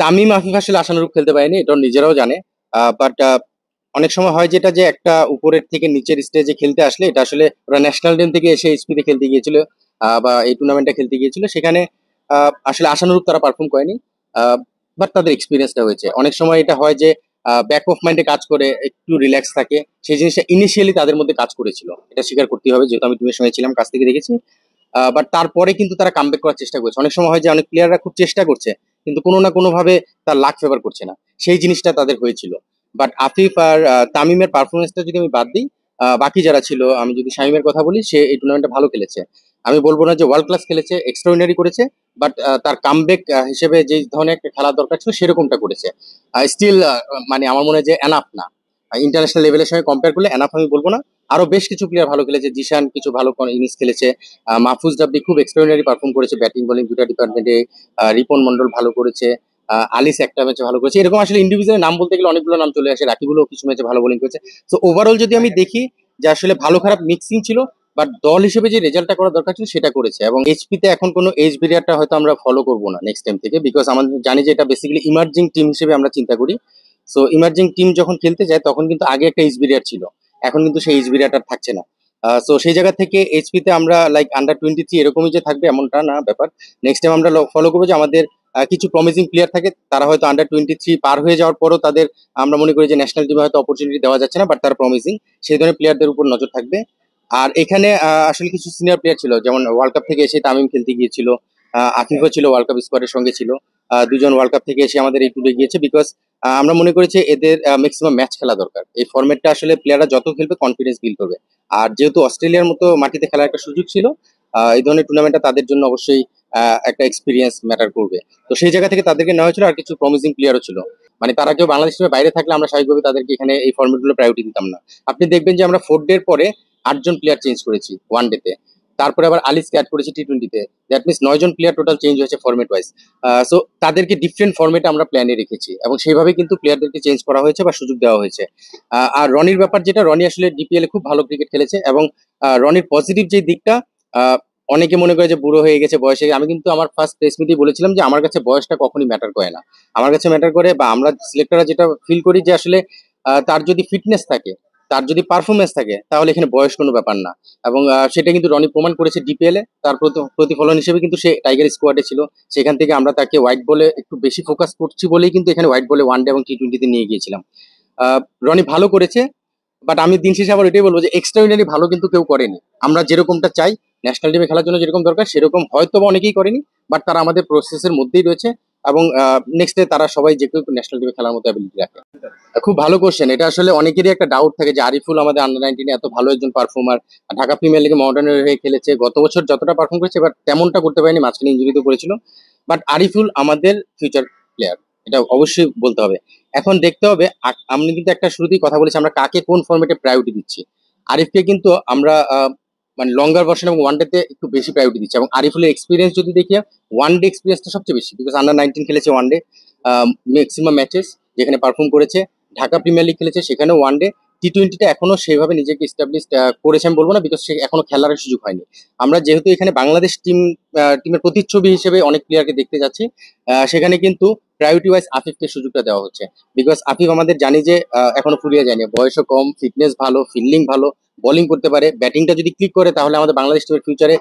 তামিম আফিফ আসলে আশানুরূপ খেলতে পারেনি এটা নিজেরাও জানে বাট অনেক সময় হয় যেটা যে একটা উপরের থেকে নিচের স্টেজে খেলতে আসলে এটা আসলে ওরা ন্যাশনাল টিম থেকে এসে স্পিডে খেলতে গিয়েছিল বা এই টুর্নামেন্টটা খেলতে গিয়েছিল সেখানে আসলে আশানুরূপ তারা পারফর্ম করেনি বাট তাদের এক্সপিরিয়েন্সটা হয়েছে অনেক সময় এটা হয় যে ব্যাক অফ মাইন্ডে কাজ করে একটু রিল্যাক্স থাকে সেই জিনিসটা ইনিশিয়ালি তাদের মধ্যে কাজ করেছিল এটা স্বীকার করতে হবে যেহেতু আমি টিমের সঙ্গে ছিলাম কাছ থেকে দেখেছি বাট তারপরে কিন্তু তারা কামব্যাক করার চেষ্টা করেছে অনেক সময় হয় যে অনেক প্লেয়াররা খুব চেষ্টা করছে কিন্তু কোনো না কোনোভাবে তার লাক ফেভার করছে না সেই জিনিসটা তাদের হয়েছিল বাট আফিফ আর তামিমের পারফরমেন্সটা যদি আমি বাদ দিই বাকি যারা ছিল আমি যদি শামিমের কথা বলি সে এই টুর্নামেন্টটা ভালো খেলেছে আমি বলবো না যে ওয়ার্ল্ড ক্লাস খেলেছে এক্সট্রাঅর্ডিনারি করেছে বাট তার কামব্যাক হিসেবে যে ধরনের একটা খেলার দরকার ছিল সেরকমটা করেছে স্টিল মানে আমার মনে হয় যে এনাফ না ইন্টারন্যাশনাল লেভেলের সঙ্গে কম্পেয়ার করলে এনাফ আমি বলবো না আরো বেশ কিছু প্লেয়ার ভালো খেলেছে জিশান কিছু ভালো ইনিংস খেলেছে মাহফুজ ডাব্বি খুব এক্সট্রাঅর্ডিনারি পারফর্ম করেছে ব্যাটিং বোলিং দুটা ডিপার্টমেন্টে রিপন মন্ডল ভালো করেছে আলিস একটা ম্যাচে ভালো করেছে এরকম আসলে ইন্ডিভিজুয়াল নাম বলতে গেলে অনেকগুলো নাম চলে আসে রাকিবুলও কিছু ম্যাচে ভালো বোলিং করেছে তো ওভারঅল যদি আমি দেখি যে আসলে ভালো খারাপ মিক্সিং ছিল বা দল হিসেবে যে রেজাল্টটা করা দরকার ছিল সেটা করেছে এবং এইচপিতে এখন কোনো এজ বিরিয়ারটা হয়তো আমরা ফলো করবো না নেক্সট টাইম থেকে বিকজ আমাদের জানি যে এটা বেসিক্যালি ইমার্জিং টিম হিসেবে আমরা চিন্তা করি সো ইমার্জিং টিম যখন খেলতে যায় তখন কিন্তু আগে একটা এজ বিরিয়ার ছিল এখন কিন্তু সেই এইচবি রেট থাকছে না সো সেই জায়গা থেকে এইচপিতে আমরা লাইক আন্ডার টোয়েন্টি থ্রি এরকমই যে থাকবে এমনটা না ব্যাপার নেক্সট টাইম আমরা ফলো করবো যে আমাদের কিছু প্রমিসিং প্লেয়ার থাকে তারা হয়তো আন্ডার টোয়েন্টি থ্রি পার হয়ে যাওয়ার পরও তাদের আমরা মনে করি যে ন্যাশনাল টিমে হয়তো অপরচুনিটি দেওয়া যাচ্ছে না বাট তারা প্রমিসিং সেই ধরনের প্লেয়ারদের উপর নজর থাকবে আর এখানে আসলে কিছু সিনিয়র প্লেয়ার ছিল যেমন ওয়ার্ল্ড কাপ থেকে এসে তামিম খেলতে গিয়েছিল আফিফও ছিল ওয়ার্ল্ড কাপ স্কোয়াডের সঙ্গে ছিল দুজন ওয়ার্ল্ড কাপ থেকে এসে আমাদের এই টুরে গিয়েছে বিকজ আমরা মনে করেছি এদের ম্যাক্সিমাম ম্যাচ খেলা দরকার এই ফর্মেটটা আসলে প্লেয়াররা যত খেলবে কনফিডেন্স বিল্ড করবে আর যেহেতু অস্ট্রেলিয়ার মতো মাটিতে খেলার একটা সুযোগ ছিল এই ধরনের টুর্নামেন্টটা তাদের জন্য অবশ্যই একটা এক্সপিরিয়েন্স ম্যাটার করবে তো সেই জায়গা থেকে তাদেরকে নেওয়া হয়েছিল আর কিছু প্রমিসিং প্লেয়ারও ছিল মানে তারা কেউ বাংলাদেশ থেকে বাইরে থাকলে আমরা স্বাভাবিকভাবে তাদেরকে এখানে এই ফর্মেটগুলো প্রায়োরিটি দিতাম না আপনি দেখবেন যে আমরা ফোর ডের পরে আটজন প্লেয়ার চেঞ্জ করেছি ওয়ান ডেতে তারপরে আবার আলিসকে অ্যাড করেছে টি টোয়েন্টিতে দ্যাট মিনস নয়জন প্লেয়ার টোটাল চেঞ্জ হয়েছে ফর্মেট ওয়াইজ সো তাদেরকে ডিফারেন্ট ফর্মেটে আমরা প্ল্যানে রেখেছি এবং সেইভাবে কিন্তু প্লেয়ারদেরকে চেঞ্জ করা হয়েছে বা সুযোগ দেওয়া হয়েছে আর রনির ব্যাপার যেটা রনি আসলে ডিপিএলে খুব ভালো ক্রিকেট খেলেছে এবং রনির পজিটিভ যে দিকটা অনেকে মনে করে যে বুড়ো হয়ে গেছে বয়সে আমি কিন্তু আমার ফার্স্ট প্রেস মিটিং বলেছিলাম যে আমার কাছে বয়সটা কখনই ম্যাটার করে না আমার কাছে ম্যাটার করে বা আমরা সিলেক্টররা যেটা ফিল করি যে আসলে তার যদি ফিটনেস থাকে তার যদি পারফরমেন্স থাকে তাহলে এখানে বয়স কোনো ব্যাপার না এবং সেটা কিন্তু রনি প্রমাণ করেছে ডিপিএলে তার প্রতিফলন হিসেবে কিন্তু সে টাইগার স্কোয়াডে ছিল সেখান থেকে আমরা তাকে হোয়াইট বলে একটু বেশি ফোকাস করছি বলেই কিন্তু এখানে হোয়াইট বলে ওয়ান ডে এবং টি টোয়েন্টিতে নিয়ে গিয়েছিলাম রনি ভালো করেছে বাট আমি দিন শেষে আবার এটাই বলবো যে এক্সট্রাঅর্ডিনারি ভালো কিন্তু কেউ করেনি আমরা যেরকমটা চাই ন্যাশনাল টিমে খেলার জন্য যেরকম দরকার সেরকম হয়তো বা অনেকেই করেনি বাট তারা আমাদের প্রসেসের মধ্যেই রয়েছে এবং নেক্সট ডে তারা সবাই যে কেউ ন্যাশনাল টিমে খেলার মতো অ্যাবিলিটি রাখে খুব ভালো কোশ্চেন এটা আসলে অনেকেরই একটা ডাউট থাকে যে আরিফুল আমাদের আন্ডার নাইনটিনে এত ভালো একজন পারফর্মার ঢাকা প্রিমিয়ার লিগে মাউন্টেনের হয়ে খেলেছে গত বছর যতটা পারফর্ম করেছে এবার তেমনটা করতে পারেনি মাঝখানে ইঞ্জুরিতে করেছিল বাট আরিফুল আমাদের ফিউচার প্লেয়ার এটা অবশ্যই বলতে হবে এখন দেখতে হবে আমি কিন্তু একটা শুরুতেই কথা বলেছি আমরা কাকে কোন ফর্মেটে প্রায়োরিটি দিচ্ছি আরিফকে কিন্তু আমরা মানে লঙ্গার ভার্সন এবং ওয়ান ডেতে একটু বেশি প্রায়োরিটি দিচ্ছে এবং আরিফুলের এক্সপিরিয়েন্স যদি দেখি ওয়ান ডে এক্সপিরিয়েন্সটা সবচেয়ে বেশি বিকজ আন্ডার নাইনটিন খেলেছে ওয়ান ডে ম্যাক্সিমাম ম্যাচেস যেখানে পারফর্ম করেছে ঢাকা প্রিমিয়ার লিগ খেলেছে সেখানে ওয়ান ডে টি টোয়েন্টিটা এখনো সেইভাবে নিজেকে ইস্টাবলিশ করেছে আমি বলবো না বিকজ সে এখনো খেলার সুযোগ হয়নি আমরা যেহেতু এখানে বাংলাদেশ টিম টিমের প্রতিচ্ছবি হিসেবে অনেক প্লেয়ারকে দেখতে যাচ্ছি সেখানে কিন্তু প্রায়োরিটি ওয়াইজ আফিফকে সুযোগটা দেওয়া হচ্ছে বিকজ আফিফ আমাদের জানি যে এখনো ফুরিয়ে যায়নি বয়সও কম ফিটনেস ভালো ফিল্ডিং ভালো বোলিং করতে পারে ব্যাটিংটা যদি ক্লিক করে তাহলে আমাদের বাংলাদেশ টিমের ফিউচারে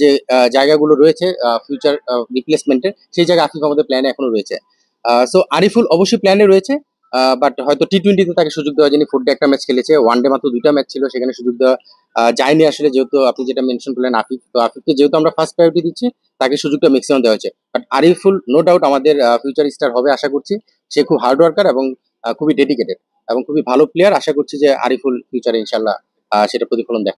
যে জায়গাগুলো রয়েছে ফিউচার রিপ্লেসমেন্টের সেই জায়গায় আফিফ আমাদের প্ল্যানে এখনো রয়েছে সো আরিফুল অবশ্যই প্ল্যানে রয়েছে বাট হয়তো টি টোয়েন্টিতে তাকে সুযোগ দেওয়া যিনি ফুড একটা ম্যাচ খেলেছে ওয়ান ডে মাত্র দুইটা ম্যাচ ছিল সেখানে সুযোগ দেওয়া যায়নি আসলে যেহেতু আপনি যেটা মেনশন করলেন আফিফ তো আফিফকে যেহেতু আমরা ফার্স্ট প্রায়োরিটি দিচ্ছি তাকে সুযোগটা ম্যাক্সিমাম দেওয়া হয়েছে বাট আরিফুল নো ডাউট আমাদের ফিউচার স্টার হবে আশা করছি সে খুব হার্ড ওয়ার্কার এবং খুবই ডেডিকেটেড এবং খুবই ভালো প্লেয়ার আশা করছি যে আরিফুল ফিউচারে ইনশাল্লাহ সেটা প্রতিফলন দেখ